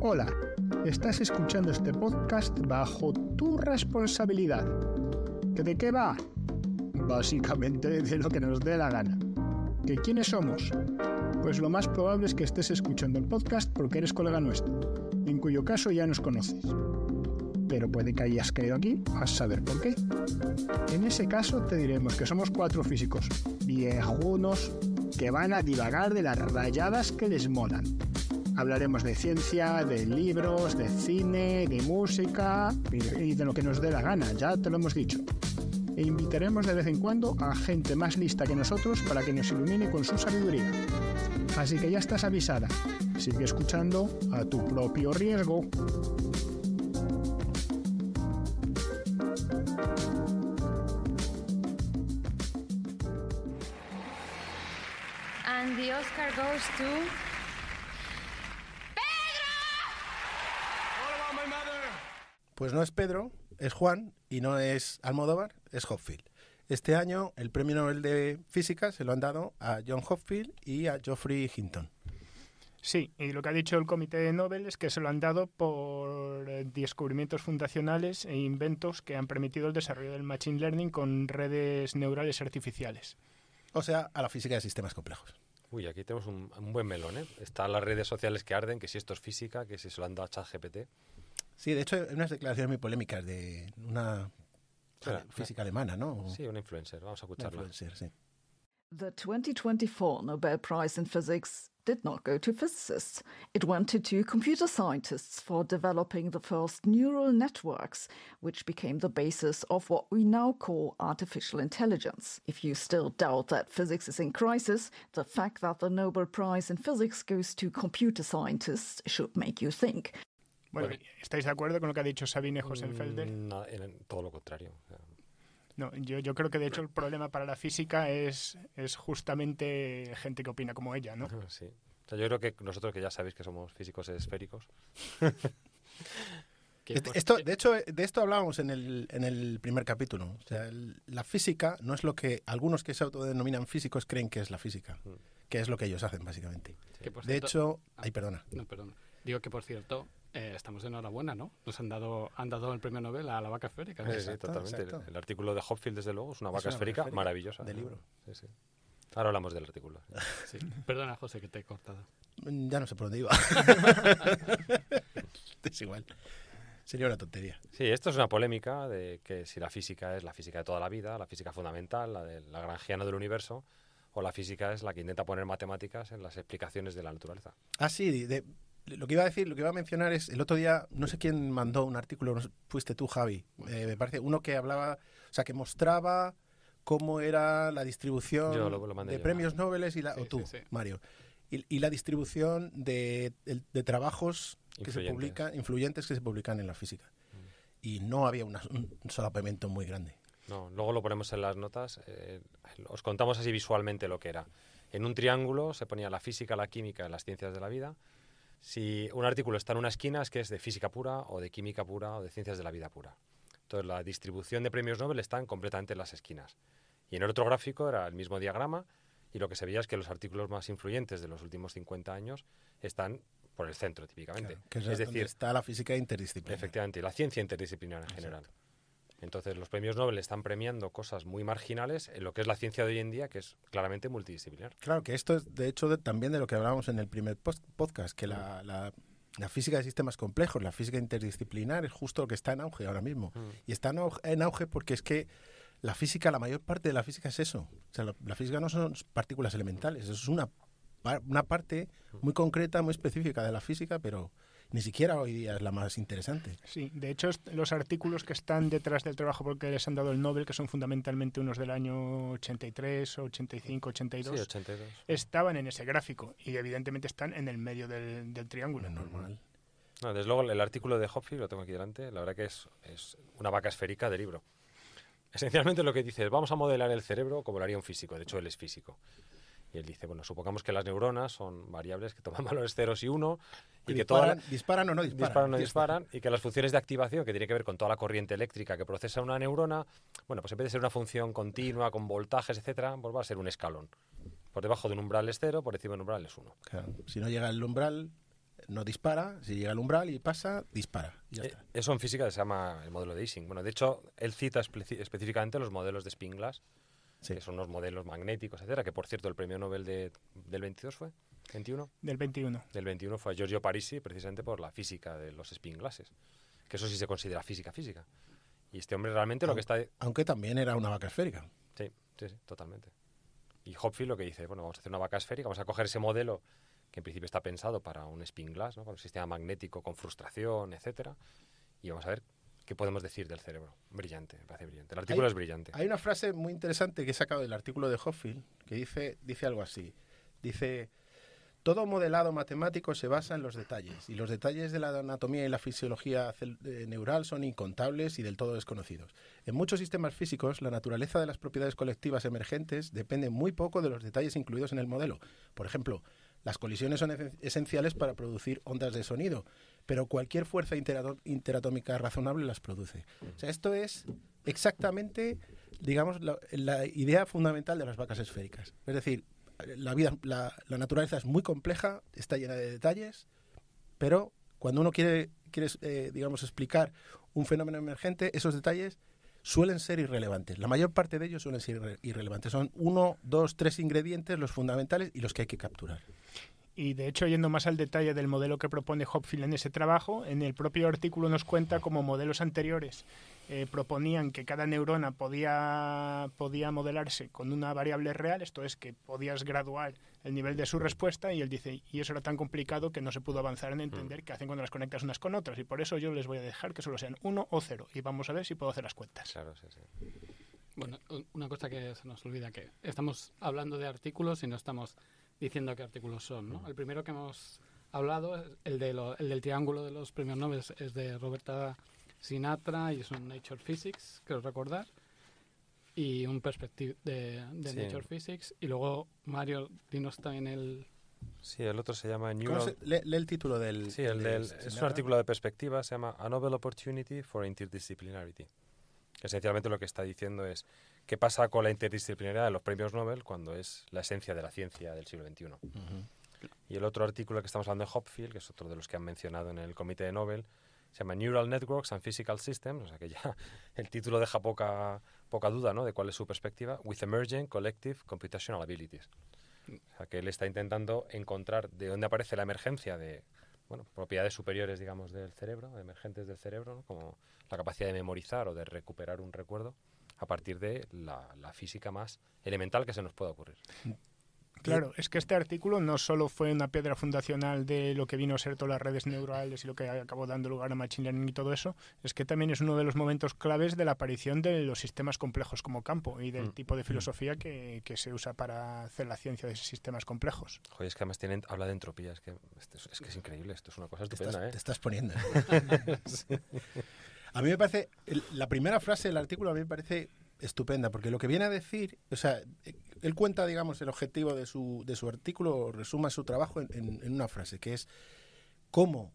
Hola, estás escuchando este podcast bajo tu responsabilidad. ¿De qué va? Básicamente de lo que nos dé la gana. ¿Que quiénes somos? Pues lo más probable es que estés escuchando el podcast porque eres colega nuestro, en cuyo caso ya nos conoces. Pero puede que hayas caído aquí, a saber por qué. En ese caso te diremos que somos cuatro físicos, viejunos, que van a divagar de las rayadas que les molan Hablaremos de ciencia, de libros, de cine, de música y de lo que nos dé la gana, ya te lo hemos dicho. E invitaremos de vez en cuando a gente más lista que nosotros para que nos ilumine con su sabiduría. Así que ya estás avisada. Sigue escuchando a tu propio riesgo. And the Oscar goes to Pues no es Pedro, es Juan y no es Almodóvar, es Hopfield. Este año el premio Nobel de Física se lo han dado a John Hopfield y a Geoffrey Hinton. Sí, y lo que ha dicho el Comité de Nobel es que se lo han dado por eh, descubrimientos fundacionales e inventos que han permitido el desarrollo del Machine Learning con redes neurales artificiales. O sea, a la física de sistemas complejos. Uy, aquí tenemos un, buen melón, ¿eh? Están las redes sociales que arden, que si esto es física, que si se lo han dado a ChatGPT. Sí, de hecho, unas declaraciones muy polémicas de una física alemana, ¿no? Sí, una influencer. Vamos a escucharla. Influencer, sí. The 2024 Nobel Prize in Physics did not go to physicists. It went to two computer scientists for developing the first neural networks, which became the basis of what we now call artificial intelligence. If you still doubt that physics is in crisis, the fact that the Nobel Prize in Physics goes to computer scientists should make you think. Bueno, ¿estáis de acuerdo con lo que ha dicho Sabine Hosenfelder? Mm, no, todo lo contrario. No, yo, creo que de hecho el problema para la física es, es justamente gente que opina como ella, ¿no? Sí. yo creo que nosotros que ya sabéis que somos físicos esféricos. Este, pues, esto, de hecho, de esto hablábamos en el, primer capítulo. O sea, la física no es lo que algunos que se autodenominan físicos creen que es la física, mm. que es lo que ellos hacen, básicamente. De hecho, ah, ay, perdona. No, perdona. Digo que, por cierto, eh, estamos enhorabuena, ¿no? Nos han dado, han dado el premio Nobel a la vaca esférica. Sí, totalmente. El, artículo de Hopfield, desde luego, es una vaca esférica, maravillosa. De libro. Sí, sí. Ahora hablamos del artículo. Sí. Perdona, José, que te he cortado. Mm, ya no sé por dónde iba. es igual. Sería una tontería. Sí, esto es una polémica de que si la física es la física de toda la vida, la física fundamental, la de la granjiana del universo, o la física es la que intenta poner matemáticas en las explicaciones de la naturaleza. Ah, sí, de, lo que iba a decir, lo que iba a mencionar es, el otro día, no sé quién mandó un artículo, no, fuiste tú, Javi, eh, me parece, uno que hablaba, o sea, que mostraba cómo era la distribución de premios Nobel y la, o tú, Mario, y, la distribución de, trabajos que se publican, influyentes que se publican en la física. Mm. Y no había un solapamiento muy grande. No, luego lo ponemos en las notas. Eh, os contamos así visualmente lo que era. En un triángulo se ponía la física, la química las ciencias de la vida. Si un artículo está en una esquina es que es de física pura o de química pura o de ciencias de la vida pura. Entonces la distribución de premios Nobel están completamente en las esquinas. Y en el otro gráfico era el mismo diagrama y lo que se veía es que los artículos más influyentes de los últimos 50 años están por el centro típicamente. es, decir, está la física interdisciplinaria. Efectivamente, la ciencia interdisciplinaria en general. Entonces, los premios Nobel están premiando cosas muy marginales en lo que es la ciencia de hoy en día, que es claramente multidisciplinar. Claro, que esto es, de hecho, también de lo que hablábamos en el primer podcast, que mm. la, física de sistemas complejos, la física interdisciplinar, es justo lo que está en auge ahora mismo. Mm. Y está en auge, porque es que la física, la mayor parte de la física es eso. O sea, la, física no son partículas elementales, es una parte mm. muy concreta, muy específica de la física, pero ni siquiera hoy día es la más interesante. Sí, de hecho los artículos que están detrás del trabajo porque les han dado el Nobel, que son fundamentalmente unos del año 83, 85, 82, 82. estaban en ese gráfico y evidentemente están en el medio del, triángulo. es normal. desde luego el artículo de Hopfield, lo tengo aquí delante, la verdad que es, es una vaca esférica de libro. Esencialmente lo que dice es, vamos a modelar el cerebro como lo haría un físico, de hecho él es físico. Y él dice, bueno, supongamos que las neuronas son variables que toman valores ceros y uno. y, que disparan, o no disparan. Disparan o no disparan y que las funciones de activación que tiene que ver con toda la corriente eléctrica que procesa una neurona, bueno, pues en vez de ser una función continua con voltajes, etcétera, pues va a ser un escalón. Por debajo de un umbral es cero, por encima de un umbral es uno. Si no llega el umbral, no dispara, si llega al umbral y pasa, dispara. Eh, eso en física se llama el modelo de Ising. Bueno, de hecho, él cita específicamente los modelos de Spinglass, que son unos modelos magnéticos, etcétera, que por cierto el premio Nobel de, del 22 fue. 21. Del 21. Del 21 fue Giorgio Parisi precisamente por la física de los spin glasses, que eso sí se considera física física. Y este hombre realmente lo que está... Aunque también era una vaca esférica. Sí, sí, totalmente. Y Hopfield lo que dice, bueno, vamos a hacer una vaca esférica, vamos a coger ese modelo que en principio está pensado para un spin glass, ¿no? para un sistema magnético con frustración, etcétera, y vamos a ver ¿Qué podemos decir del cerebro? Brillante, parece brillante. El artículo es brillante. Hay una frase muy interesante que he sacado del artículo de Hoffield que dice, dice algo así. Dice, todo modelado matemático se basa en los detalles, y los detalles de la anatomía y la fisiología eh, neural son incontables y del todo desconocidos. En muchos sistemas físicos, la naturaleza de las propiedades colectivas emergentes depende muy poco de los detalles incluidos en el modelo. Por ejemplo, las colisiones son esenciales para producir ondas de sonido, pero cualquier fuerza interatómica razonable las produce. sea, esto es exactamente, digamos, la, idea fundamental de las vacas esféricas. Es decir, la, vida, la, naturaleza es muy compleja, está llena de detalles, pero cuando uno quiere, eh, digamos, explicar un fenómeno emergente, esos detalles suelen ser irrelevantes. La mayor parte de ellos suelen ser irrelevantes. Son uno, dos, tres ingredientes, los fundamentales y los que hay que capturar. Y de hecho, yendo más al detalle del modelo que propone Hopfield en ese trabajo, en el propio artículo nos cuenta cómo modelos anteriores eh, proponían que cada neurona podía, podía modelarse con una variable real, esto es que podías graduar el nivel de su respuesta y él dice, y eso era tan complicado que no se pudo avanzar en entender mm. qué hacen cuando las conectas unas con otras y por eso yo les voy a dejar que solo sean uno o cero y vamos a ver si puedo hacer las cuentas. Bueno, una cosa que se nos olvida que estamos hablando de artículos y no estamos diciendo qué artículos son. ¿no? El primero que hemos hablado, el, el del triángulo de los premios Nobel, es de Roberta Sinatra y es un Nature Physics, creo recordar, y un perspective de, Nature Physics. Y luego, Mario, está en el... Sí, el otro se llama Neural... Lee, lee, el título del... Sí, este, es un artículo de perspectiva, se llama A Novel Opportunity for Interdisciplinarity. Esencialmente lo que está diciendo es ¿Qué pasa con la interdisciplinaridad de los premios Nobel cuando es la esencia de la ciencia del siglo XXI? Y el otro artículo que estamos hablando de Hopfield, que es otro de los que han mencionado en el comité de Nobel, se llama Neural Networks and Physical Systems, o sea que ya el título deja poca, poca duda ¿no? de cuál es su perspectiva, with Emerging collective computational abilities. O sea que él está intentando encontrar de dónde aparece la emergencia de bueno, propiedades superiores, digamos, del cerebro, emergentes del cerebro, como la capacidad de memorizar o de recuperar un recuerdo, a partir de la, física más elemental que se nos pueda ocurrir. Claro, es que este artículo no solo fue una piedra fundacional de lo que vino a ser todas las redes neurales y lo que acabó dando lugar a Machine Learning y todo eso, es que también es uno de los momentos claves de la aparición de los sistemas complejos como campo y del mm. tipo de mm. filosofía que, se usa para hacer la ciencia de sistemas complejos. Joder, es que además tienen, habla de entropía, es que, es, increíble, esto es una cosa estupenda. estás, ¿eh? te estás poniendo. A mí me parece, la primera frase del artículo a mí me parece estupenda, porque lo que viene a decir, o sea, él cuenta, digamos, el objetivo de su, de su artículo, resuma su trabajo en, una frase, que es cómo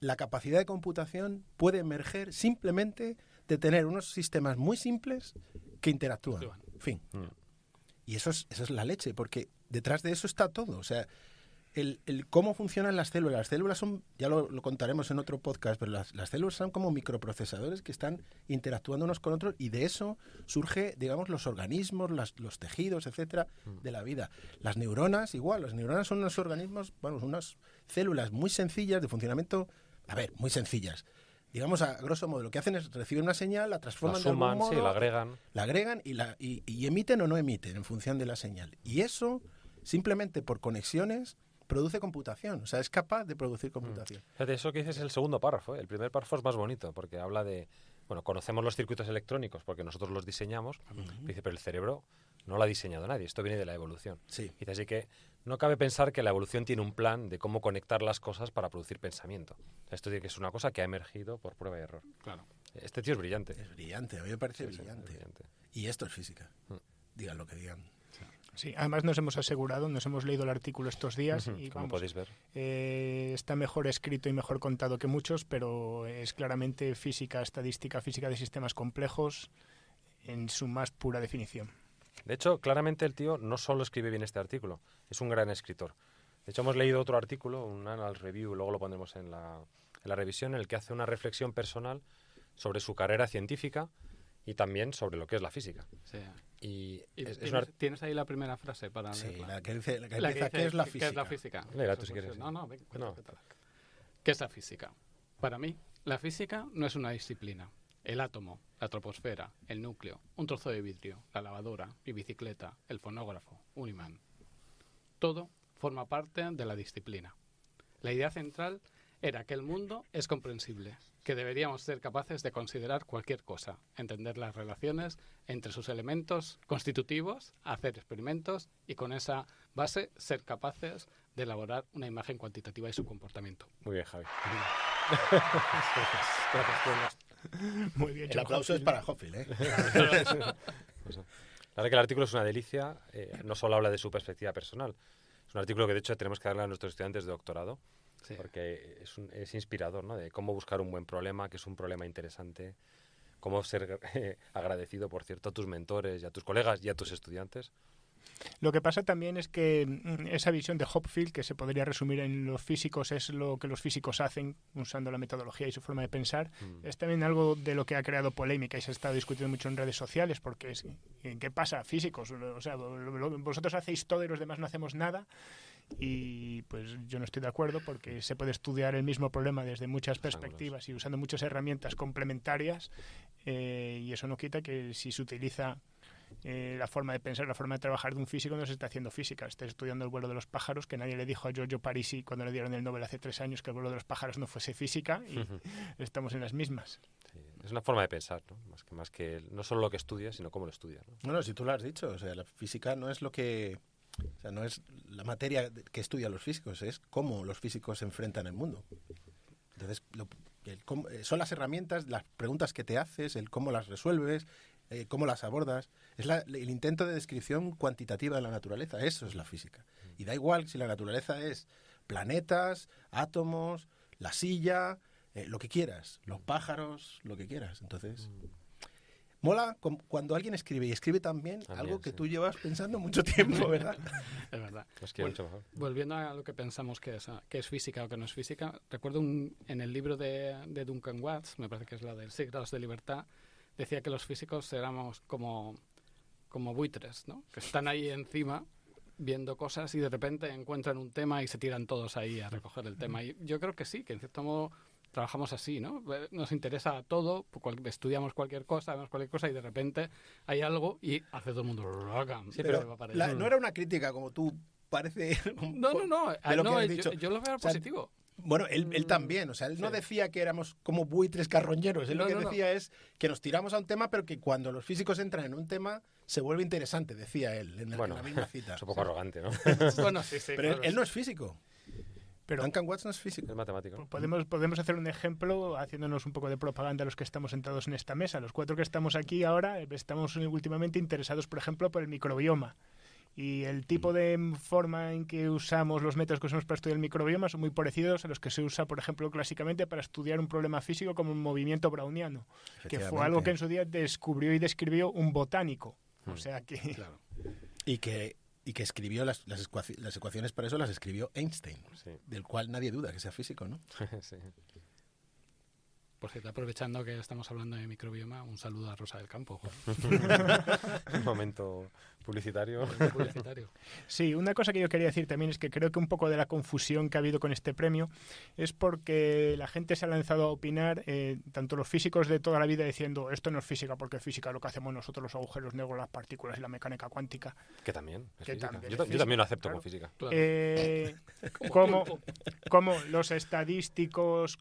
la capacidad de computación puede emerger simplemente de tener unos sistemas muy simples que interactúan. Fin. Mm. Y eso es, eso es la leche, porque detrás de eso está todo. O sea, el, cómo funcionan las células. Las células son, ya lo, contaremos en otro podcast, pero las, células son como microprocesadores que están interactuando unos con otros y de eso surge, digamos, los organismos, los tejidos, etcétera, mm. de la vida. Las neuronas, igual, las neuronas son unos organismos, bueno, unas células muy sencillas de funcionamiento, a ver, muy sencillas. Digamos, a grosso modo, lo que hacen es reciben una señal, la transforman la suman, la agregan. La agregan y, la, y emiten o no emiten en función de la señal. Y eso, simplemente por conexiones, produce computación, o sea, es capaz de producir mm. computación. eso que dices es el segundo párrafo, ¿eh? el primer párrafo es más bonito porque habla de, bueno, conocemos los circuitos electrónicos porque nosotros los diseñamos, ah, dice, pero el cerebro no lo ha diseñado nadie, esto viene de la evolución. Sí. Dice, así que no cabe pensar que la evolución tiene un plan de cómo conectar las cosas para producir pensamiento. Esto dice que es una cosa que ha emergido por prueba y error. Claro. Este tío es brillante. Es brillante, a mí me parece brillante. Y esto es física. Mm. Digan lo que digan. Sí, además nos hemos asegurado, nos hemos leído el artículo estos días y como podéis ver. Eh, está mejor escrito y mejor contado que muchos, pero es claramente física, estadística, física de sistemas complejos en su más pura definición. De hecho, claramente el tío no solo escribe bien este artículo, es un gran escritor. De hecho, hemos leído otro artículo, un anal review, luego lo pondremos en la, revisión, en el que hace una reflexión personal sobre su carrera científica y también sobre lo que es la física. Sí tienes, ahí la primera frase para sí, La que dice, ¿qué es la física? ¿Qué es la física? No, no, venga, ¿Qué es la física? Para mí, la física no es una disciplina. El átomo, la troposfera, el núcleo, un trozo de vidrio, la lavadora, mi bicicleta, el fonógrafo, un imán. Todo forma parte de la disciplina. La idea central era que el mundo es comprensible, que deberíamos ser capaces de considerar cualquier cosa, entender las relaciones entre sus elementos constitutivos, hacer experimentos y con esa base ser capaces de elaborar una imagen cuantitativa de su comportamiento. Muy bien, Javi. Muy bien, El aplauso es para Hoffel, ¿eh? Pues La verdad que el artículo es una delicia, eh, no solo habla de su perspectiva personal, es un artículo que de hecho tenemos que darle a nuestros estudiantes de doctorado, porque es, inspirador, ¿no? De cómo buscar un buen problema, que es un problema interesante, cómo ser agradecido, por cierto, a tus mentores y a tus colegas y a tus estudiantes. Lo que pasa también es que mm, esa visión de Hopfield, que se podría resumir en los físicos, es lo que los físicos hacen usando la metodología y su forma de pensar, mm. es también algo de lo que ha creado polémica y se ha estado discutiendo mucho en redes sociales, porque ¿qué pasa? Físicos, o sea, vosotros hacéis todo y los demás no hacemos nada y pues yo no estoy de acuerdo porque se puede estudiar el mismo problema desde muchas perspectivas y usando muchas herramientas complementarias eh, y eso no quita que si se utiliza eh, la forma de pensar, la forma de trabajar de un físico no se está haciendo física, está estudiando el vuelo de los pájaros, que nadie le dijo a Giorgio Parisi cuando le dieron el Nobel hace tres años que el vuelo de los pájaros no fuese física y estamos en las mismas. Es una forma de pensar, ¿no? Más que, más que no solo lo que estudia, sino cómo lo estudia. ¿no? Bueno, si tú lo has dicho, o sea, la física no es lo que o sea, no es la materia que estudian los físicos, es cómo los físicos se enfrentan el mundo. Entonces, eh, son las herramientas, las preguntas que te haces, el cómo las resuelves, eh, cómo las abordas. Es el intento de descripción cuantitativa de la naturaleza, eso es la física. Y da igual si la naturaleza es planetas, átomos, la silla, eh, lo que quieras, los pájaros, lo que quieras. Entonces. Mm. Mola cuando alguien escribe y escribe también, algo que tú llevas pensando mucho tiempo, ¿verdad? es verdad. volviendo a lo que pensamos que es, que es física o que no es física, recuerdo en el libro de, Duncan Watts, me parece que es la del six grados de libertad, decía que los físicos éramos como, como buitres, ¿no? Que están ahí encima viendo cosas y de repente encuentran un tema y se tiran todos ahí a recoger el tema. yo creo que sí, que en cierto modo trabajamos así, ¿no? Eh, nos interesa todo, estudiamos cualquier cosa, vemos cualquier cosa y de repente hay algo y hace todo el mundo pero no era una crítica como tú parece. No, no, no. Ah, eh, yo, lo veo positivo. Bueno, él, él, mm, también, o sea, él no decía que éramos como buitres carroñeros, él lo que decía es que nos tiramos a un tema, pero que cuando los físicos entran en un tema se vuelve interesante, decía él en, bueno, la misma cita. Es un poco arrogante, ¿no? bueno, sí, sí. Pero él no es físico. Pero Duncan no es físico. Es matemático. Podemos, podemos hacer un ejemplo haciéndonos un poco de propaganda a los que estamos sentados en esta mesa. Los cuatro que estamos aquí ahora eh, estamos últimamente interesados, por ejemplo, por el microbioma. Y el tipo de forma en que usamos los métodos que usamos para estudiar el microbioma son muy parecidos a los que se usa, por ejemplo, clásicamente para estudiar un problema físico como un movimiento browniano, que fue algo que en su día descubrió y describió un botánico. O mm. sea que... Claro. Y que y que escribió las, las, ecuaciones para eso, las escribió Einstein, del cual nadie duda que sea físico, ¿no? sí. Por cierto, aprovechando que estamos hablando de microbioma, un saludo a Rosa del Campo. un momento publicitario. Sí, una cosa que yo quería decir también es que creo que un poco de la confusión que ha habido con este premio es porque la gente se ha lanzado a opinar, eh, tanto los físicos de toda la vida diciendo esto no es física porque es física lo que hacemos nosotros los agujeros negros, las partículas y la mecánica cuántica. Que también. yo, también lo acepto como física. Eh, como, como los estadísticos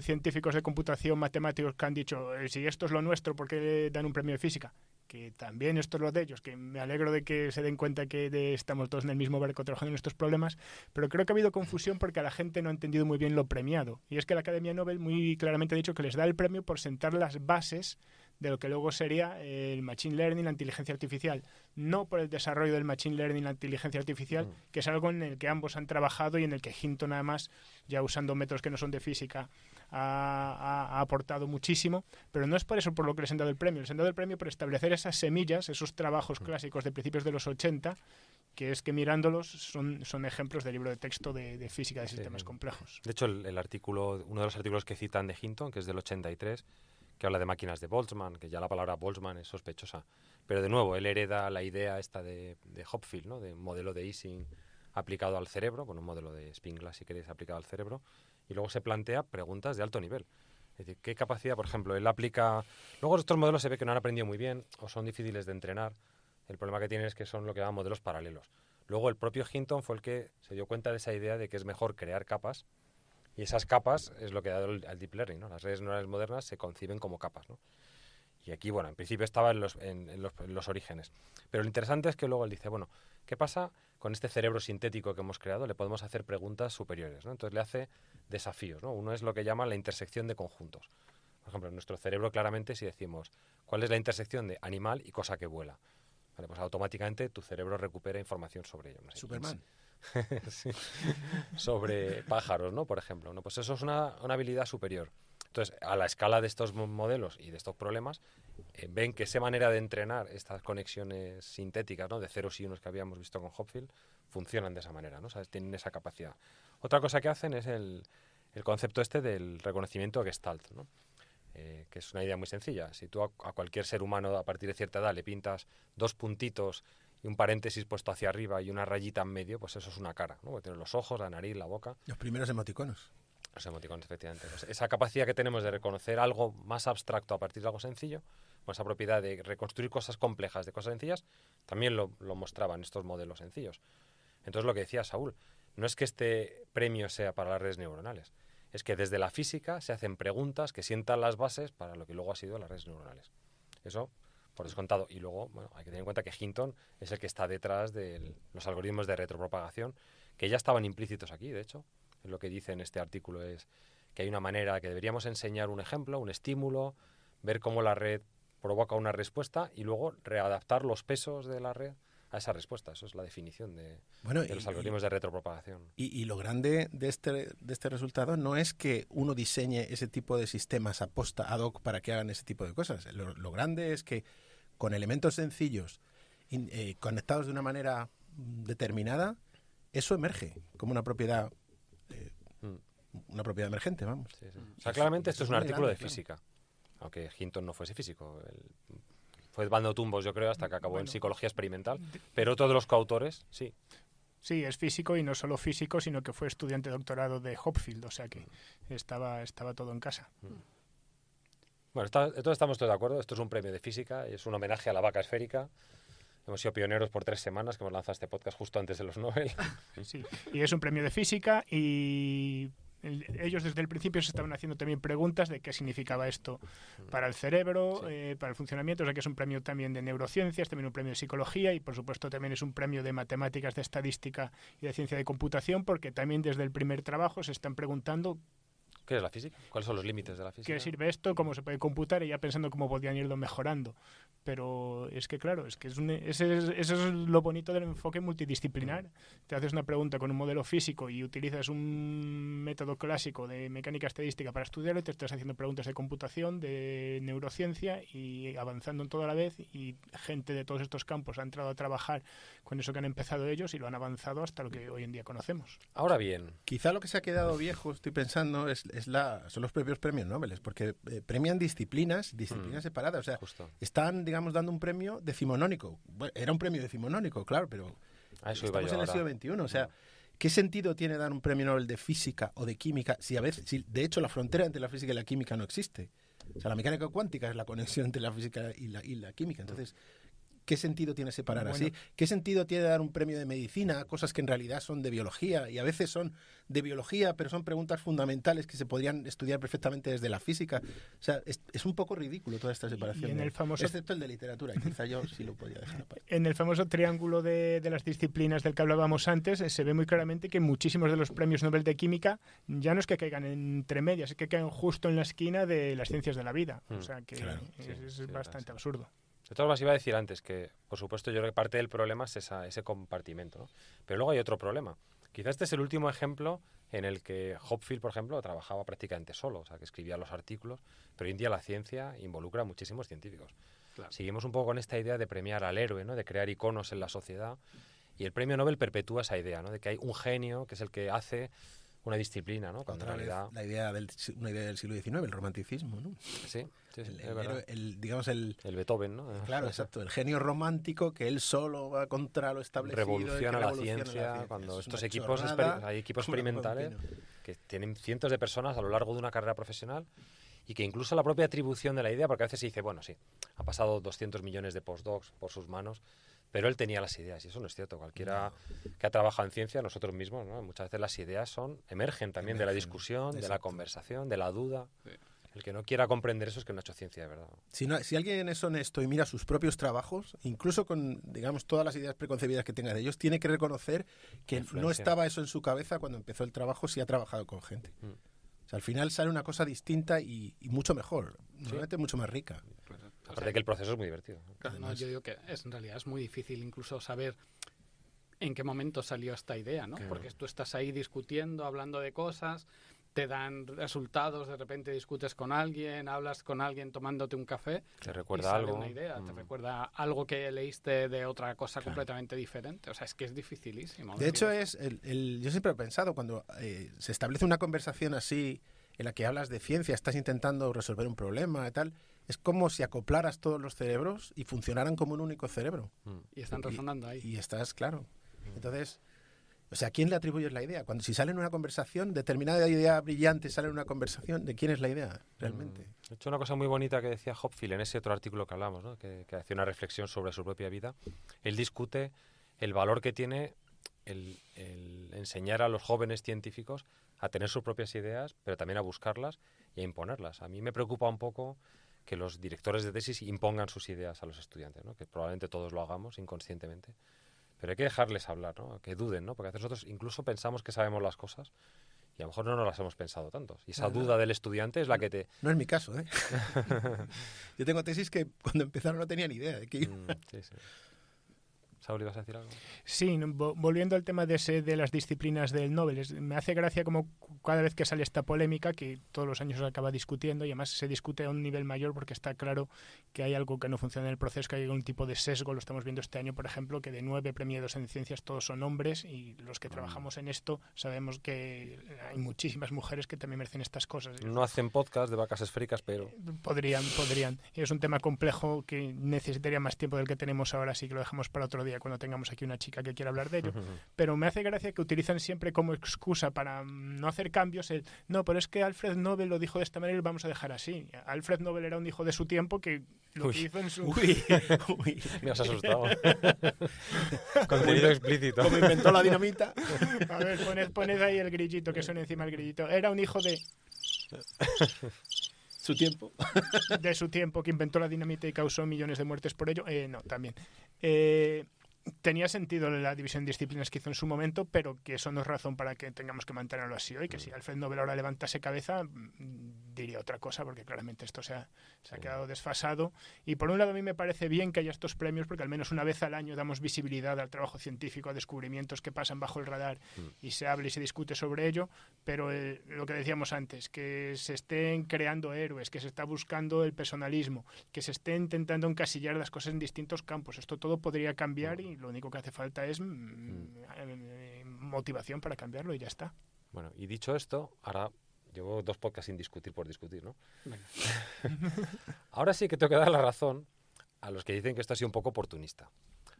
científicos de computación matemáticos que han dicho, eh, si esto es lo nuestro, ¿por qué dan un premio de física? Que también esto es lo de ellos, que me alegro de que se den cuenta que estamos todos en el mismo barco trabajando en estos problemas, pero creo que ha habido confusión porque la gente no ha entendido muy bien lo premiado. Y es que la Academia Nobel muy claramente ha dicho que les da el premio por sentar las bases de lo que luego sería el Machine Learning, la inteligencia artificial. No por el desarrollo del Machine Learning, la inteligencia artificial, mm. que es algo en el que ambos han trabajado y en el que Hinton, además, ya usando métodos que no son de física, ha, aportado muchísimo. Pero no es por eso por lo que les han dado el premio. Les han dado el premio por establecer esas semillas, esos trabajos mm. clásicos de principios de los 80 que es que mirándolos son, son ejemplos de libro de texto de, física de sistemas complejos. De hecho, el, artículo, uno de los artículos que citan de Hinton, que es del 83, que habla de máquinas de Boltzmann, que ya la palabra Boltzmann es sospechosa. Pero de nuevo, él hereda la idea esta de, Hopfield, ¿no? de un modelo de easing aplicado al cerebro, con un modelo de spin si queréis, aplicado al cerebro, y luego se plantea preguntas de alto nivel. Es decir, ¿qué capacidad, por ejemplo, él aplica... Luego estos modelos se ve que no han aprendido muy bien o son difíciles de entrenar. El problema que tienen es que son lo que llaman modelos paralelos. Luego el propio Hinton fue el que se dio cuenta de esa idea de que es mejor crear capas y esas capas es lo que ha dado el deep learning, ¿no? Las redes neuronales modernas se conciben como capas, ¿no? Y aquí, bueno, en principio estaba en los, orígenes. Pero lo interesante es que luego él dice, bueno, ¿qué pasa con este cerebro sintético que hemos creado? Le podemos hacer preguntas superiores, ¿no? Entonces le hace desafíos, ¿no? Uno es lo que llama la intersección de conjuntos. Por ejemplo, en nuestro cerebro claramente si decimos, ¿cuál es la intersección de animal y cosa que vuela? pues automáticamente tu cerebro recupera información sobre ello. Superman. sobre pájaros, ¿no? Por ejemplo. ¿no? Pues eso es una, habilidad superior. Entonces, a la escala de estos modelos y de estos problemas, eh, ven que esa manera de entrenar estas conexiones sintéticas, ¿no? De ceros y unos que habíamos visto con Hopfield, funcionan de esa manera, ¿no? O tienen esa capacidad. Otra cosa que hacen es el, concepto este del reconocimiento gestalt, ¿no? Eh, que es una idea muy sencilla. Si tú a, cualquier ser humano a partir de cierta edad le pintas dos puntitos y un paréntesis puesto hacia arriba y una rayita en medio, pues eso es una cara, ¿no? tiene los ojos, la nariz, la boca. Los primeros emoticonos. Los emoticonos, efectivamente. Pues esa capacidad que tenemos de reconocer algo más abstracto a partir de algo sencillo, con esa propiedad de reconstruir cosas complejas de cosas sencillas, también lo, lo mostraban estos modelos sencillos. Entonces, lo que decía Saúl, no es que este premio sea para las redes neuronales, es que desde la física se hacen preguntas que sientan las bases para lo que luego ha sido las redes neuronales. Eso por descontado. Y luego, hay que tener en cuenta que Hinton es el que está detrás de los algoritmos de retropropagación, que ya estaban implícitos aquí, de hecho. Lo que dice en este artículo es que hay una manera que deberíamos enseñar un ejemplo, un estímulo, ver cómo la red provoca una respuesta y luego readaptar los pesos de la red esa respuesta. Eso es la definición de, los algoritmos de retropropagación. Y, lo grande de este, de este resultado no es que uno diseñe ese tipo de sistemas aposta ad hoc para que hagan ese tipo de cosas. Lo, grande es que con elementos sencillos, eh, conectados de una manera determinada, eso emerge como una propiedad. Eh, mm. una propiedad emergente, vamos. Mm. O sea, claramente esto es un artículo de física, aunque Hinton no fuese físico fue Bando tumbos, yo creo, hasta que acabó en psicología experimental. Pero todos los coautores, sí. Sí, es físico y no solo físico, sino que fue estudiante doctorado de Hopfield, o sea que mm. estaba, estaba todo en casa. Mm. Bueno, está, estamos todos de acuerdo. Esto es un premio de física, es un homenaje a la vaca esférica. Hemos sido pioneros por tres semanas que hemos lanzado este podcast justo antes de los Nobel. y es un premio de física y ellos desde el principio se estaban haciendo también preguntas de qué significaba esto para el cerebro, eh, para el funcionamiento. O sea que es un premio también de neurociencias, también un premio de psicología y por supuesto también es un premio de matemáticas, de estadística y de ciencia de computación porque también desde el primer trabajo se están preguntando ¿Qué es la física? ¿Cuáles son los límites de la física? ¿Qué sirve esto? ¿Cómo se puede computar? Y ya pensando cómo podrían irlo mejorando. Pero es que, claro, es que es ese es, eso es lo bonito del enfoque multidisciplinar. Te haces una pregunta con un modelo físico y utilizas un método clásico de mecánica estadística para estudiarlo te estás haciendo preguntas de computación, de neurociencia y avanzando en todo a la vez. Y gente de todos estos campos ha entrado a trabajar con eso que han empezado ellos y lo han avanzado hasta lo que hoy en día conocemos. Ahora bien. Quizá lo que se ha quedado viejo, estoy pensando, es, la, son los propios premios Nobel, porque eh, premian disciplinas, disciplinas mm. separadas. O sea, están, digamos, dando un premio decimonónico. era un premio decimonónico, claro, pero a eso estamos en el siglo XXI. O sea, mm. ¿qué sentido tiene dar un premio Nobel de física o de química si a veces, de hecho la frontera entre la física y la química no existe? O sea, la mecánica cuántica es la conexión entre la física y la, química. Entonces. ¿Qué sentido tiene separar así? ¿Qué sentido tiene dar un premio de medicina a cosas que en realidad son de biología y a veces son de biología, pero son preguntas fundamentales que se podrían estudiar perfectamente desde la física? O sea, es, un poco ridículo toda esta separación. Excepto el de literatura, quizá yo sí lo podía dejar aparte. En el famoso triángulo de, las disciplinas del que hablábamos antes, eh, se ve muy claramente que muchísimos de los premios Nobel de Química ya no es que caigan entre medias, es que caen justo en la esquina de las ciencias de la vida. o mm, sea, que es, bastante absurdo. De todas formas, iba a decir antes que, por supuesto, yo creo que parte del problema es ese compartimento. ¿no? Pero luego hay otro problema. Quizás este es el último ejemplo en el que Hopfield, por ejemplo, trabajaba prácticamente solo, o sea, que escribía los artículos, pero hoy en día la ciencia involucra a muchísimos científicos. Seguimos un poco con esta idea de premiar al héroe, ¿no? de crear iconos en la sociedad, y el premio Nobel perpetúa esa idea, ¿no? de que hay un genio que es el que hace una disciplina, ¿no? la idea del, idea del siglo XIX, el romanticismo, ¿no? Sí, sí, el, digamos el... El Beethoven, ¿no? Claro, exacto. El genio romántico que él solo va contra lo establecido. Revoluciona, la, ciencia, Cuando estos equipos, hay equipos experimentales que tienen cientos de personas a lo largo de una carrera profesional y que incluso la propia atribución de la idea, porque a veces se dice, bueno, sí, ha pasado 200 millones de postdocs por sus manos, pero él tenía las ideas y eso no es cierto. Cualquiera que ha trabajado en ciencia, nosotros mismos, muchas veces las ideas son emergen también de la discusión, de la conversación, de la duda. El que no quiera comprender eso es que no ha hecho ciencia de verdad. Si, alguien es honesto y mira sus propios trabajos, incluso con, digamos, todas las ideas preconcebidas que tenga de ellos, tiene que reconocer que no estaba eso en su cabeza cuando empezó el trabajo si ha trabajado con gente. Mm. al final sale una cosa distinta y, mucho mejor, realmente mucho más rica. Aparte que el proceso es muy divertido. no, yo digo que es, en realidad es muy difícil incluso saber en qué momento salió esta idea, ¿no? Porque tú estás ahí discutiendo, hablando de cosas, te dan resultados, de repente discutes con alguien, hablas con alguien tomándote un café. Te recuerda algo. Una idea, te mm. recuerda algo que leíste de otra cosa completamente diferente. O sea, es que es dificilísimo. De hecho, es yo siempre he pensado, cuando eh, se establece una conversación así, en la que hablas de ciencia, estás intentando resolver un problema y tal es como si acoplaras todos los cerebros y funcionaran como un único cerebro. Mm. Y están razonando ahí. Y, estás, claro. Entonces, o sea, ¿a quién le atribuyes la idea? Cuando si sale en una conversación, determinada idea brillante sale en una conversación, ¿de quién es la idea realmente? He mm. hecho, una cosa muy bonita que decía Hopfield en ese otro artículo que hablamos, ¿no? que, hace una reflexión sobre su propia vida, él discute el valor que tiene el, el, enseñar a los jóvenes científicos a tener sus propias ideas, pero también a buscarlas y a imponerlas. A mí me preocupa un poco que los directores de tesis impongan sus ideas a los estudiantes, que probablemente todos lo hagamos inconscientemente. Pero hay que dejarles hablar, ¿no? que duden, ¿no? porque a nosotros incluso pensamos que sabemos las cosas y a lo mejor no nos las hemos pensado tantos. Y esa duda del estudiante es la que te... No es mi caso, ¿eh? yo tengo tesis que cuando empezaron no tenían ni idea de que mm, sí, sí algo? Sí, volviendo al tema de, ese, de las disciplinas del Nobel, me hace gracia como cada vez que sale esta polémica, que todos los años se acaba discutiendo y además se discute a un nivel mayor porque está claro que hay algo que no funciona en el proceso, que hay algún tipo de sesgo, lo estamos viendo este año, por ejemplo, que de nueve premiados en ciencias todos son hombres y los que ah. trabajamos en esto sabemos que hay muchísimas mujeres que también merecen estas cosas. No hacen podcast de vacas esféricas, pero... Podrían, podrían. Es un tema complejo que necesitaría más tiempo del que tenemos ahora, así que lo dejamos para otro día cuando tengamos aquí una chica que quiera hablar de ello, pero me hace gracia que utilizan siempre como excusa para no hacer cambios el, no, pero es que Alfred Nobel lo dijo de esta manera y lo vamos a dejar así. Alfred Nobel era un hijo de su tiempo que lo que hizo en su... Uy, me has asustado. Contenido explícito. Como inventó la dinamita. A ver, poned, ahí el grillito, que suena encima el grillito. Era un hijo de... su tiempo. de su tiempo, que inventó la dinamita y causó millones de muertes por ello. Eh, no, también. Eh, tenía sentido la división de disciplinas que hizo en su momento, pero que eso no es razón para que tengamos que mantenerlo así hoy. Que si mm. Alfred Nobel ahora levantase cabeza, mm, diría otra cosa, porque claramente esto se ha, quedado desfasado. Y por un lado, a mí me parece bien que haya estos premios, porque al menos una vez al año damos visibilidad al trabajo científico, a descubrimientos que pasan bajo el radar mm. y se habla y se discute sobre ello. Pero eh, lo que decíamos antes, que se estén creando héroes, que se está buscando el personalismo, que se esté intentando encasillar las cosas en distintos campos, esto todo podría cambiar y lo único que hace falta es mm, mm, motivación para cambiarlo y ya está. Bueno, y dicho esto, ahora llevo dos podcasts sin discutir por discutir, ¿no? ahora sí que tengo que dar la razón a los que dicen que esto ha sido un poco oportunista.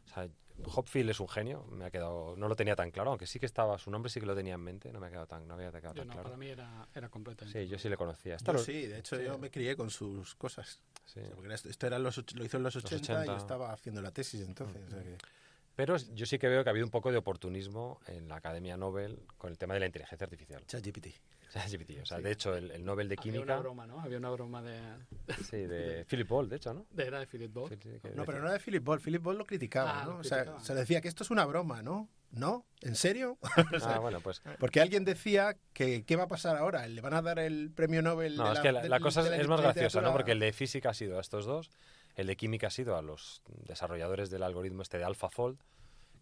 O sea, Hopfield es un genio, me ha quedado, no lo tenía tan claro, aunque sí que estaba, su nombre sí que lo tenía en mente, no me ha quedado tan, no quedado tan no, claro. Para mí era, era Sí, yo sí le conocía. sí, de hecho yo me crié con sus cosas. Sí. Porque esto lo hizo en los 80, y yo estaba haciendo la tesis entonces. O sea que... Pero yo sí que veo que ha habido un poco de oportunismo en la Academia Nobel con el tema de la inteligencia artificial. ChatGPT. ChatGPT. O sea, de hecho, el, Nobel de Química... Había una broma, ¿no? Había una broma de... Sí, de, Philip Ball, de hecho, ¿no? De, era de Philip Ball. no, pero no era de Philip Ball. Philip Ball lo criticaba, ah, ¿no? o sea, se decía que esto es una broma, ¿no? ¿No? ¿En serio? ah, bueno, pues... Porque alguien decía que ¿qué va a pasar ahora? ¿Le van a dar el premio Nobel? No, de la, es que la, cosa es, es más graciosa, ¿no? Porque el de física ha sido a estos dos el de química ha sido a los desarrolladores del algoritmo este de AlphaFold,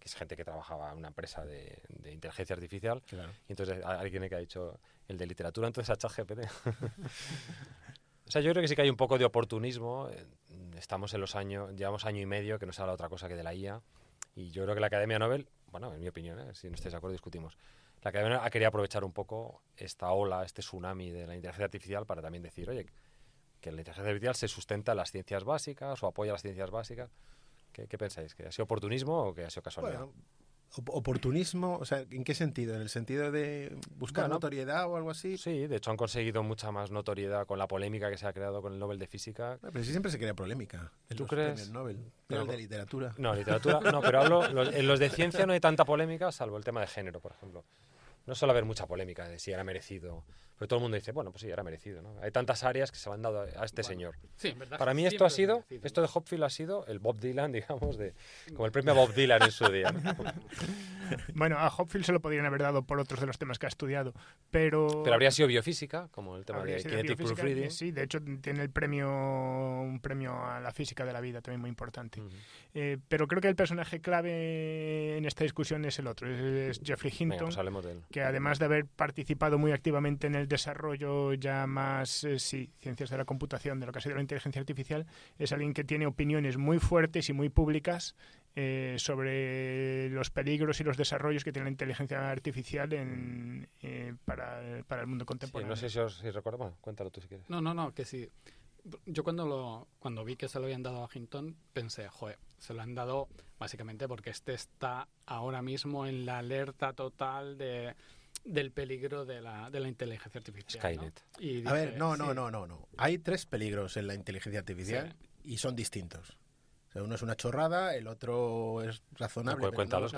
que es gente que trabajaba en una empresa de, inteligencia artificial. Y entonces alguien que ha dicho el de literatura, entonces a ChatGPT. o sea, yo creo que sí que hay un poco de oportunismo. Eh, estamos en los años, llevamos año y medio que no se habla otra cosa que de la IA. Y yo creo que la Academia Nobel, bueno, en mi opinión, ¿eh? si no estáis de acuerdo, discutimos. La Academia Nobel ha querido aprovechar un poco esta ola, este tsunami de la inteligencia artificial para también decir, oye, que la inteligencia artificial se sustenta en las ciencias básicas o apoya las ciencias básicas. ¿Qué, pensáis? ¿Que ha sido oportunismo o que ha sido casualidad? Bueno, oportunismo, o sea, ¿en qué sentido? ¿En el sentido de buscar notoriedad o algo así? Sí, de hecho han conseguido mucha más notoriedad con la polémica que se ha creado con el Nobel de Física. Ah, pero sí siempre se crea polémica. En ¿Tú los crees? Nobel. Pero, el de literatura. No, literatura, no, pero hablo, en los de ciencia no hay tanta polémica, salvo el tema de género, por ejemplo. No suele haber mucha polémica de si era merecido pero todo el mundo dice, bueno, pues sí, era merecido. ¿no? Hay tantas áreas que se le han dado a este señor. Para mí esto ha sido, esto de Hopfield ha sido el Bob Dylan, digamos, de, como el premio Bob Dylan en su día. bueno, a Hopfield se lo podrían haber dado por otros de los temas que ha estudiado, pero... Pero habría sido biofísica, como el tema de kinetic Sí, de hecho tiene el premio, un premio a la física de la vida también muy importante. Eh, pero creo que el personaje clave en esta discusión es el otro, es, Jeffrey pues Hinton, que además de haber participado muy activamente en el el desarrollo ya más, eh, sí, ciencias de la computación, de lo que ha sido la inteligencia artificial, es alguien que tiene opiniones muy fuertes y muy públicas eh, sobre los peligros y los desarrollos que tiene la inteligencia artificial en, eh, para, el mundo contemporáneo. no sé si, recuerdo, cuéntalo tú si quieres. No, no, no, que sí. Yo cuando, lo, cuando vi que se lo habían dado a Hinton pensé, joder, se lo han dado básicamente porque este está ahora mismo en la alerta total de del peligro de la, de la inteligencia artificial. ¿no? a ver, no, no, no, no, Hay tres peligros en la inteligencia artificial y son distintos. uno es una chorrada, el otro es razonable. cuéntalos.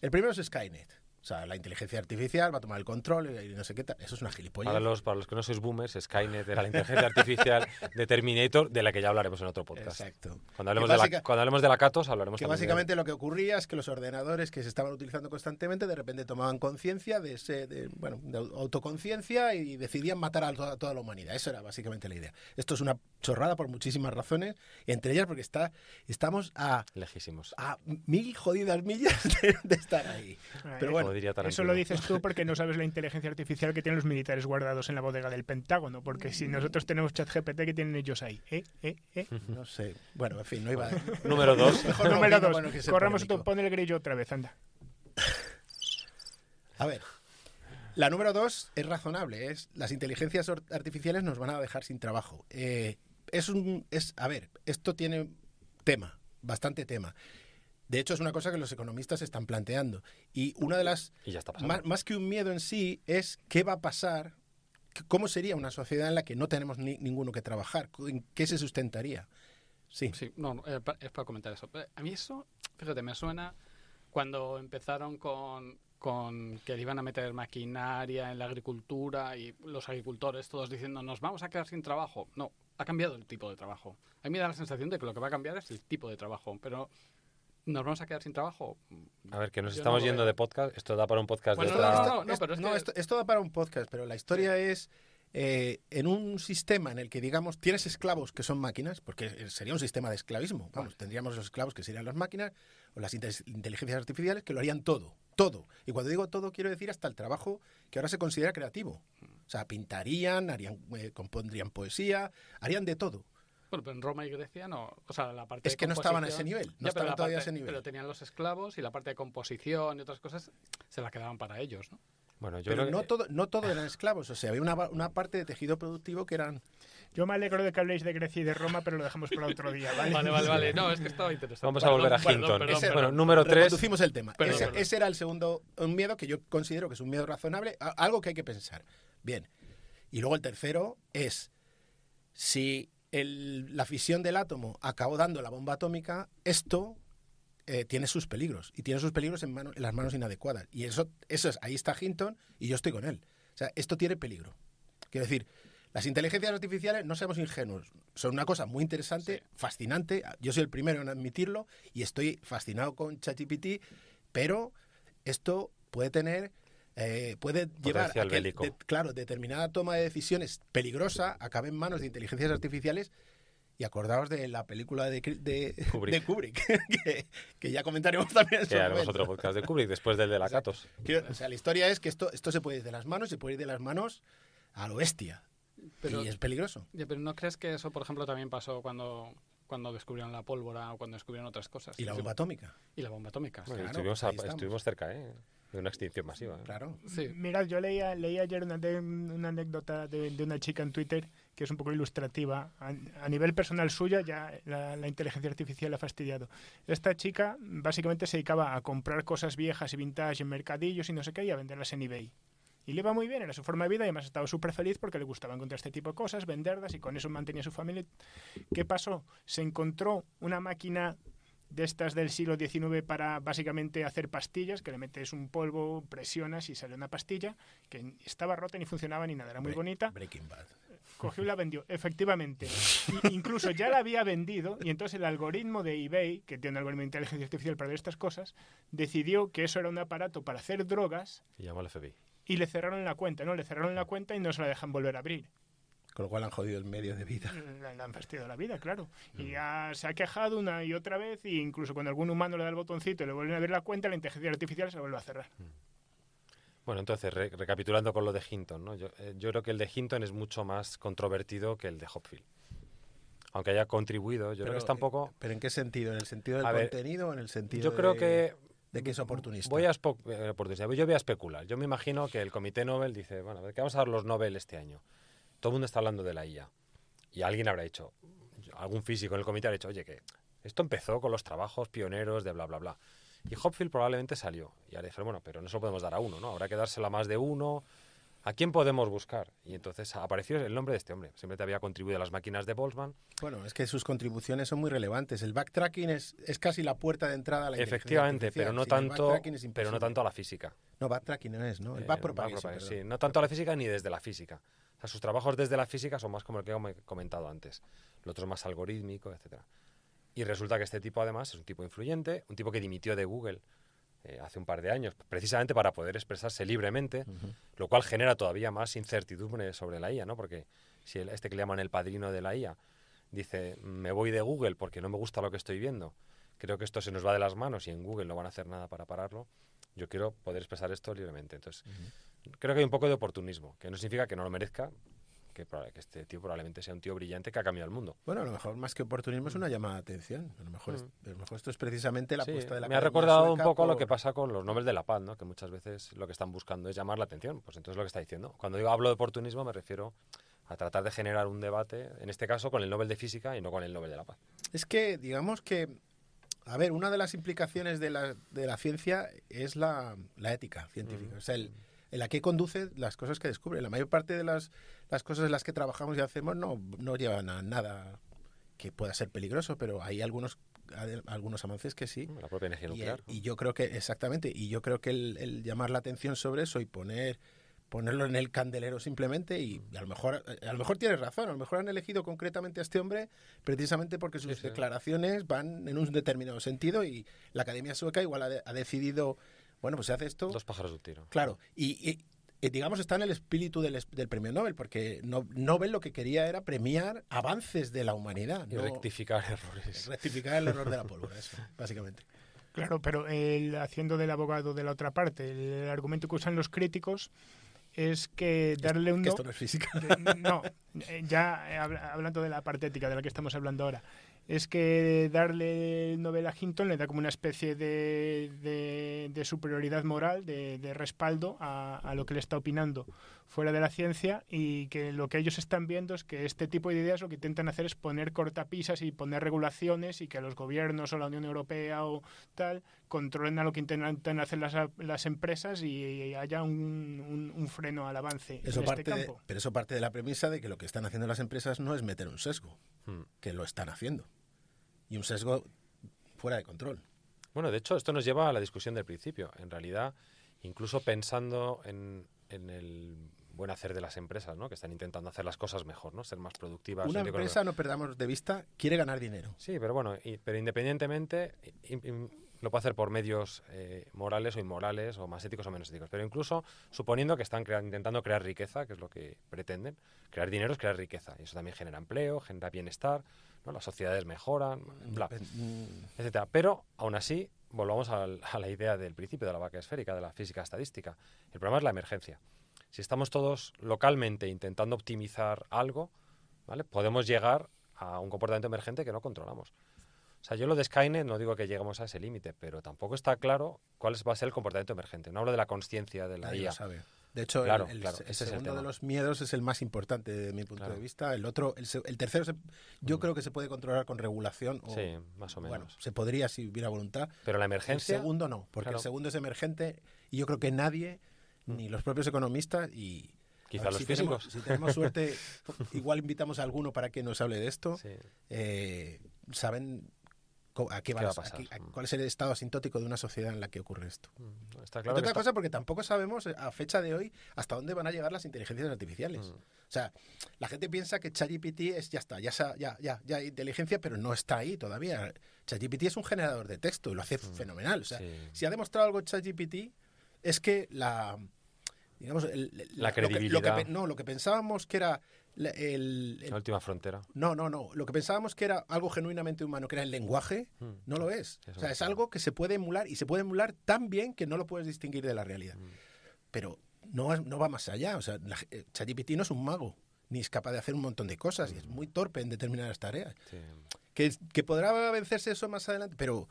El primero es Skynet. O sea, la inteligencia artificial va a tomar el control y no sé qué tal. Eso es una gilipollas. Para los, para los que no sois boomers, Skynet era la inteligencia artificial de Terminator, de la que ya hablaremos en otro podcast. Exacto. Cuando hablemos, de, la, cuando hablemos de la CATOS, hablaremos Que básicamente lo que ocurría es que los ordenadores que se estaban utilizando constantemente de repente tomaban conciencia de ese, bueno, autoconciencia y decidían matar a toda, la humanidad. Eso era básicamente la idea. Esto es una chorrada por muchísimas razones, entre ellas porque está, estamos a. Lejísimos. A mil jodidas millas de, de estar ahí. Pero bueno. Eso lo dices tú porque no sabes la inteligencia artificial que tienen los militares guardados en la bodega del Pentágono, porque si nosotros tenemos chat GPT, ¿qué tienen ellos ahí? ¿Eh? ¿Eh? ¿Eh? No sé. Bueno, en fin, no iba Número dos. Número dos. Corramos tú, pon el grillo otra vez, anda. a ver. La número dos es razonable, es las inteligencias artificiales nos van a dejar sin trabajo. Eh, es un, es, a ver, esto tiene tema, bastante tema. De hecho, es una cosa que los economistas están planteando. Y una de las... Y ya está más, más, que un miedo en sí es qué va a pasar, cómo sería una sociedad en la que no tenemos ninguno que trabajar, en qué se sustentaría. Sí. Sí, es para comentar eso. Eh, a mí eso, fíjate, me suena cuando empezaron con, con que iban a meter maquinaria en la agricultura y los agricultores todos diciendo nos vamos a quedar sin trabajo. No, ha cambiado el tipo de trabajo. A mí me da la sensación de que lo que va a cambiar es el tipo de trabajo, pero ¿Nos vamos a quedar sin trabajo? A ver, que nos estamos yendo de podcast. Esto da para un podcast de no, esto, da para un podcast, pero la historia es... Eh, en un sistema en el que, digamos, tienes esclavos que son máquinas, porque sería un sistema de esclavismo, vamos, tendríamos los esclavos que serían las máquinas o las inteligencias artificiales que lo harían todo, todo. Y cuando digo todo, quiero decir hasta el trabajo que ahora se considera creativo. Mm. O sea, pintarían, harían, eh, compondrían poesía, harían de todo. Bueno, pero en Roma y Grecia no. O sea, la parte. Es que no estaban a ese nivel. No estaban todavía a ese nivel. Pero tenían los esclavos y la parte de composición y otras cosas se la quedaban para ellos, ¿no? Bueno, pero no, todo, no todo eran esclavos, o sea, había una, parte de tejido productivo que eran... Yo me alegro de que habléis de Grecia y de Roma, pero lo dejamos para otro día, ¿vale? vale, vale, No, es que estaba interesante. Vamos a volver a Hinton. bueno, número tres... Reducimos el tema. ese, era el segundo miedo que yo considero que es un miedo razonable, algo que hay que pensar. Bien. Y luego el tercero es si la fisión del átomo acabó dando la bomba atómica, esto eh, tiene sus peligros y tiene sus peligros en, en, las manos inadecuadas. Y eso, eso es, ahí está Hinton y yo estoy con él. O sea, esto tiene peligro. Quiero decir, las inteligencias artificiales, no seamos ingenuos, son una cosa muy interesante, fascinante. Yo soy el primero en admitirlo y estoy fascinado con ChatGPT, pero esto puede tener eh, puede llevar a que, claro, determinada toma de decisiones peligrosa acabe en manos de inteligencias artificiales. Y acordaos de la película de, de Kubrick, que, ya comentaremos también. que otro podcast de Kubrick después del de la O, sea, la historia es que esto, esto se puede ir de las manos, se puede ir de las manos a lo bestia. y es peligroso. Ya, pero ¿no crees que eso, por ejemplo, también pasó cuando cuando descubrieron la pólvora o cuando descubrieron otras cosas. Y la bomba atómica. Y la bomba atómica. estuvimos, estuvimos, cerca, ¿eh? De una extinción masiva. ¿eh? Claro. Mirad, yo leía, leía ayer una, anécdota de, una chica en Twitter que es un poco ilustrativa. A, nivel personal suya, ya la, inteligencia artificial la ha fastidiado. Esta chica básicamente se dedicaba a comprar cosas viejas y vintage en mercadillos y no sé qué y a venderlas en eBay. Y le iba muy bien, era su forma de vida y además estaba súper feliz porque le gustaba encontrar este tipo de cosas, venderlas y con eso mantenía su familia. ¿Qué pasó? Se encontró una máquina de estas del siglo XIX para básicamente hacer pastillas, que le metes un polvo, presionas y sale una pastilla, que estaba rota ni funcionaba ni nada, era muy bonita. Breaking Bad. Eh, cogió y la vendió, efectivamente. incluso ya la había vendido y entonces el algoritmo de eBay, que tiene un algoritmo de inteligencia artificial para ver estas cosas, decidió que eso era un aparato para hacer drogas. Y llamó FBI. Y le cerraron la cuenta, ¿no? Le cerraron la cuenta y no se la dejan volver a abrir con lo cual han jodido el medio de vida. Mm, le han fastidiado la vida, claro. Y se ha quejado una y otra vez, e incluso cuando algún humano le da el botoncito y le vuelven a abrir la cuenta, la inteligencia artificial se vuelve a cerrar. Mm. Bueno, entonces, recapitulando con lo de Hinton, ¿no? Eh, yo, creo que el de Hinton es mucho más controvertido que el de Hopfield. Aunque haya contribuido, yo creo que está un poco... Eh, ¿Pero en qué sentido? ¿En el sentido del contenido o en el sentido Yo creo de... que de que es oportunista. Voy a eh, oportunista. Yo voy a especular. Yo me imagino que el Comité Nobel dice, bueno, a ver, ¿qué vamos a dar los Nobel este año? todo el mundo está hablando de la IA. Y alguien habrá dicho, algún físico en el comité ha dicho, oye, que esto empezó con los trabajos pioneros de bla, bla, bla. Y Hopfield probablemente salió. Y ahora dicho bueno, pero no se lo podemos dar a uno, ¿no? Habrá que dársela a más de uno. ¿A quién podemos buscar? Y entonces apareció el nombre de este hombre. Siempre te había contribuido a las máquinas de Boltzmann. Bueno, es que sus contribuciones son muy relevantes. El backtracking es, es casi la puerta de entrada a la Efectivamente, pero no, tanto, pero no tanto a la física. No, backtracking no es, ¿no? El eh, backpropagation. sí, no tanto a la física ni desde la física sus trabajos desde la física son más como el que he comentado antes. Lo otro es más algorítmico, etc. Y resulta que este tipo, además, es un tipo influyente, un tipo que dimitió de Google eh, hace un par de años, precisamente para poder expresarse libremente, lo cual genera todavía más incertidumbre sobre la IA, ¿no? Porque si este que le llaman el padrino de la IA dice, me voy de Google porque no me gusta lo que estoy viendo, creo que esto se nos va de las manos y en Google no van a hacer nada para pararlo, yo quiero poder expresar esto libremente. Entonces, creo que hay un poco de oportunismo, que no significa que no lo merezca, que, este tío probablemente sea un tío brillante que ha cambiado el mundo. Bueno, a lo mejor más que oportunismo es una mm. llamada de atención. Mm. A lo mejor, esto es precisamente la de la Me ha recordado un poco lo que pasa con los Nobel de la Paz, ¿no? que muchas veces lo que están buscando es llamar la atención. Pues entonces lo que está diciendo. Cuando digo hablo de oportunismo me refiero a tratar de generar un debate, en este caso con el Nobel de Física y no con el Nobel de la Paz. Es que digamos que a ver, una de las implicaciones de la, de la ciencia es la, la ética científica. O sea, en la que conduce las cosas que descubre. La mayor parte de las, las cosas en las que trabajamos y hacemos no, no llevan a nada que pueda ser peligroso, pero hay algunos algunos avances que sí. La propia energía nuclear. Y, yo creo que, exactamente, y yo creo que el, el llamar la atención sobre eso y poner ponerlo en el candelero simplemente y, a lo mejor eh, a lo mejor tienes razón, a lo mejor han elegido concretamente a este hombre precisamente porque sus declaraciones van en un determinado sentido y la Academia Sueca igual ha, decidido, bueno, pues se hace esto. Dos pájaros de un tiro. Claro, y, digamos, está en el espíritu del, premio Nobel, porque no, Nobel lo que quería era premiar avances de la humanidad. Y rectificar errores. Rectificar el error de la pólvora, básicamente. Claro, pero el, haciendo del abogado de la otra parte, el argumento que usan los críticos es que darle un... esto no es física. No, eh, ya eh, hablando de la parte ética de la que estamos hablando ahora, es que darle novela a Hinton le da como una especie de, superioridad moral, de, respaldo a, a, lo que le está opinando fuera de la ciencia y que lo que ellos están viendo es que este tipo de ideas lo que intentan hacer es poner cortapisas y poner regulaciones y que los gobiernos o la Unión Europea o tal controlen a lo que intentan hacer las, las empresas y, haya un, un, freno al avance. en este campo. pero eso parte de la premisa de que lo que están haciendo las empresas no es meter un sesgo, hmm. que lo están haciendo. Y un sesgo fuera de control. Bueno, de hecho, esto nos lleva a la discusión del principio. En realidad, incluso pensando en, en el buen hacer de las empresas, ¿no? Que están intentando hacer las cosas mejor, ¿no? Ser más productivas. Una empresa, no perdamos de vista, quiere ganar dinero. Sí, pero bueno, pero independientemente, lo puede hacer por medios eh, morales o inmorales, o más éticos o menos éticos. Pero incluso suponiendo que están intentando crear riqueza, que es lo que pretenden, crear dinero es crear riqueza. Y eso también genera empleo, genera bienestar, las sociedades mejoran, bla, etc. Pero aún así, volvamos a, la idea del principio de la vaca esférica, de la física estadística. El problema es la emergencia. Si estamos todos localmente intentando optimizar algo, podemos llegar a un comportamiento emergente que no controlamos. O sea, yo lo de Skynet no digo que lleguemos a ese límite, pero tampoco está claro cuál va a ser el comportamiento emergente. No hablo de la conciencia de la Nadie De hecho, claro, el, segundo de los miedos es el más importante desde mi punto de vista. El otro, el, tercero, yo mm. creo que se puede controlar con regulación. sí, más o menos. Bueno, se podría si hubiera voluntad. Pero la emergencia. El segundo no, porque el segundo es emergente y yo creo que nadie, mm. ni los propios economistas y Quizá los físicos. Tenemos, si tenemos suerte, igual invitamos a alguno para que nos hable de esto. Sí. Eh, saben a qué, va, a pasar? ¿Cuál es el estado asintótico de una sociedad en la que ocurre esto? Mm, está claro Otra cosa, porque tampoco sabemos eh, a fecha de hoy hasta dónde van a llegar las inteligencias artificiales. Mm. O sea, la gente piensa que ChatGPT es ya está, ya, ya, ya, ya inteligencia, pero no está ahí todavía. ChatGPT es un generador de texto y lo hace mm. fenomenal. O sea, si ha demostrado algo ChatGPT es que la digamos la credibilidad. no, lo que pensábamos que era la, última frontera. No, no, no. Lo que pensábamos que era algo genuinamente humano, que era el lenguaje, hmm. no lo es. o sea, es algo que se puede emular y se puede emular tan bien que no lo puedes distinguir de la realidad. Hmm. Pero no, va más allá. O sea, eh, ChatGPT no es un mago, ni es capaz de hacer un montón de cosas y es hmm. muy torpe en determinadas tareas. Que, que podrá vencerse eso más adelante, pero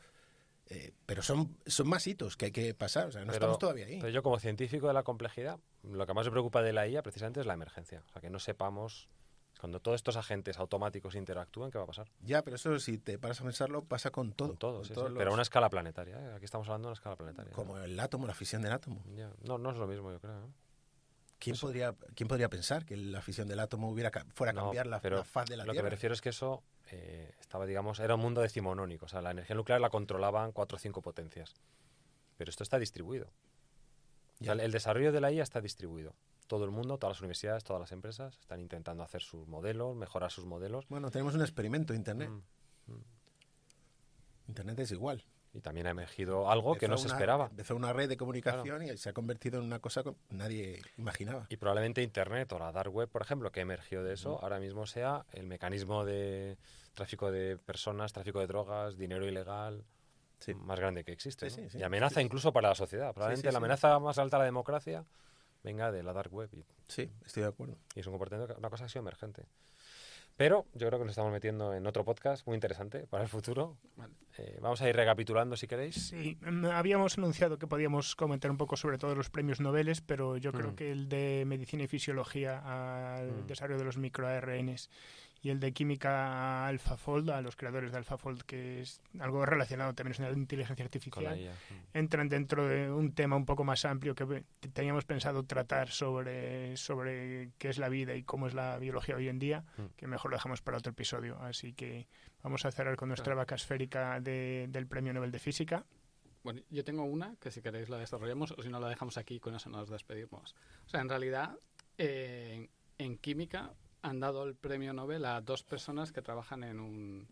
eh, pero son, son más hitos que hay que pasar, o sea, no estamos todavía ahí. Pero yo como científico de la complejidad, lo que más me preocupa de la IA precisamente es la emergencia, o sea, que no sepamos cuando todos estos agentes automáticos interactúan, ¿qué va a pasar? Ya, pero eso si te paras a pensarlo, pasa con todo. Con todo, todos sí. pero a una escala planetaria. ¿eh? Aquí estamos hablando de una escala planetaria. Como el átomo, la fisión del átomo. Ya. No, no es lo mismo, yo creo. ¿Quién, podría, pensar que la fisión del átomo hubiera fuera a cambiar la, faz de la lo Tierra? Lo que me refiero es que eso eh, estaba, digamos, era un mundo decimonónico. O sea, la energía nuclear la controlaban cuatro o cinco potencias. Pero esto está distribuido. el desarrollo de la IA está distribuido todo el mundo, todas las universidades, todas las empresas están intentando hacer sus modelos, mejorar sus modelos. Bueno, tenemos un experimento, Internet. Mm, mm. Internet es igual y también ha emergido algo que no se esperaba. Empezó una red de comunicación y se ha convertido en una cosa que nadie imaginaba. Y probablemente Internet o la dark web, por ejemplo, que emergió de eso, ahora mismo sea el mecanismo de tráfico de personas, tráfico de drogas, dinero ilegal. más grande que existe. y amenaza incluso para la sociedad. Probablemente la amenaza más alta a la democracia venga de la dark web. sí, estoy de acuerdo. Y es una cosa así ha sido emergente. Pero yo creo que nos estamos metiendo en otro podcast muy interesante para el futuro. Eh, vamos a ir recapitulando si queréis. Sí, mm, habíamos anunciado que podíamos comentar un poco sobre todos los premios Nobel, pero yo creo mm. que el de Medicina y Fisiología al mm. desarrollo de los microARNs y el de química AlphaFold, a los creadores de AlphaFold, que es algo relacionado también con la inteligencia artificial, mm. entran dentro de un tema un poco más amplio que teníamos pensado tratar sobre, sobre qué es la vida y cómo es la biología hoy en día, mm. que mejor lo dejamos para otro episodio. Así que vamos a cerrar con nuestra ah. vaca esférica de, del Premio Nobel de Física. Bueno, yo tengo una que si queréis la desarrollamos o si no la dejamos aquí, con eso nos despedimos. O sea, en realidad, eh, en química han dado el premio Nobel a dos personas que trabajan en, un,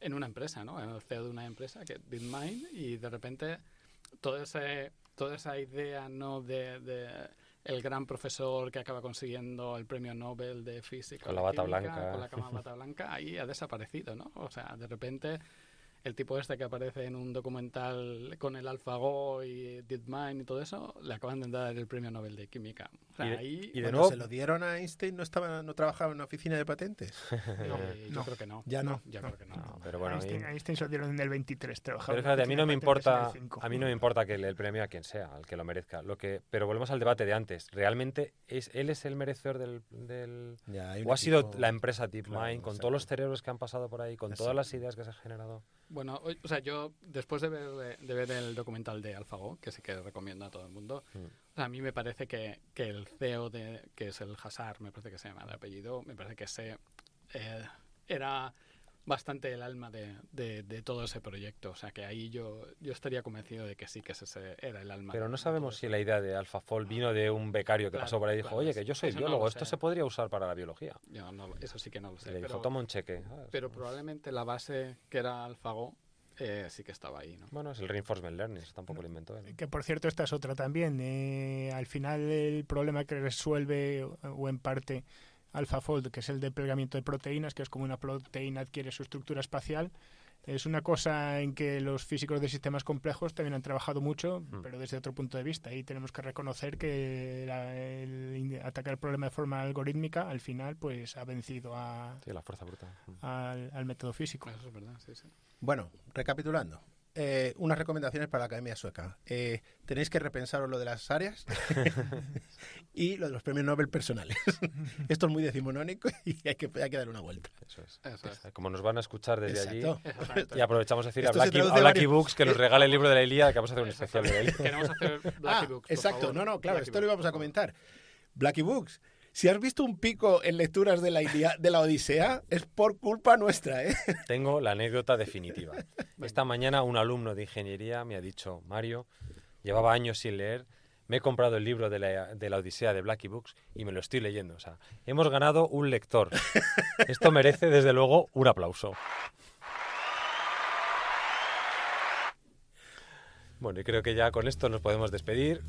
en una empresa, ¿no? En el CEO de una empresa, que DeepMind, y de repente todo ese, toda esa idea, ¿no? de, el gran profesor que acaba consiguiendo el premio Nobel de física. Con la bata blanca. Con la cama bata blanca, ahí ha desaparecido, ¿no? O sea, de repente el tipo este que aparece en un documental con el AlphaGo y DeepMind y todo eso, le acaban de dar el premio Nobel de Química. ahí, y se lo mm. dieron a Einstein, no estaba, no trabajaba en una oficina de patentes. Eh, yo creo que no. Ya no. Ya creo que no. Einstein, Einstein, se lo dieron en el 23, trabajaba. Pero fíjate, a mí no me importa, a mí no me importa que le el premio a quien sea, al que lo merezca. Lo que, pero volvemos al debate de antes. ¿Realmente es, él es el merecedor del, o ha sido la empresa DeepMind con todos los cerebros que han pasado por ahí, con todas las ideas que se han generado? Bueno, o sea, yo después de ver, de ver el documental de AlphaGo, que sí que recomiendo a todo el mundo, mm. a mí me parece que, que, el CEO, de, que es el Hazar, me parece que se llama de apellido, me parece que se, eh, era bastante el alma de, todo ese proyecto. O sea que ahí yo, yo estaría convencido de que sí, que ese era el alma. Pero no sabemos si la idea de AlphaFold ah. vino de un becario que pasó por ahí y dijo, oye, que yo soy biólogo, esto se podría usar para la biología. Yo eso sí que no lo sé. pero, un cheque. Pero pues probablemente la base que era AlphaGo eh, sí que estaba ahí. ¿no? Bueno, es el reinforcement learning, tampoco lo inventó él. Que por cierto, esta es otra también. Eh, al final, el problema que resuelve, eh, o en parte, AlphaFold, que es el de plegamiento de proteínas, que es como una proteína adquiere su estructura espacial. Es una cosa en que los físicos de sistemas complejos también han trabajado mucho, mm. pero desde otro punto de vista. Y tenemos que reconocer que atacar el problema de forma algorítmica, al final, pues ha vencido a, la fuerza mm. Al, método físico. Bueno, recapitulando. Eh, unas recomendaciones para la Academia Sueca. Eh, tenéis que repensaros lo de las áreas y lo de los premios Nobel personales. Esto es muy decimonónico y hay que, hay que dar una vuelta. Eso es. Como nos van a escuchar desde allí. Exacto. Y aprovechamos a decir a Blacky, e- Books que nos regale el libro de la Ilia que vamos a hacer un especial de hacer ah, Books. Exacto, no, no, claro, esto lo íbamos a comentar. Blacky Books si has visto un pico en lecturas de la, de la Odisea, es por culpa nuestra. ¿eh? Tengo la anécdota definitiva. Esta mañana un alumno de ingeniería me ha dicho, Mario, llevaba años sin leer, me he comprado el libro de la, Odisea de Blackie Books y me lo estoy leyendo. O sea, hemos ganado un lector. Esto merece, desde luego, un aplauso. Bueno, y creo que ya con esto nos podemos despedir.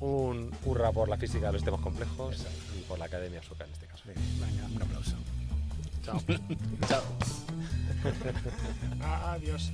Un hurra por la física de los temas complejos por la Academia Sueca en este caso. Venga, un aplauso. Chao. Chao. Adiós.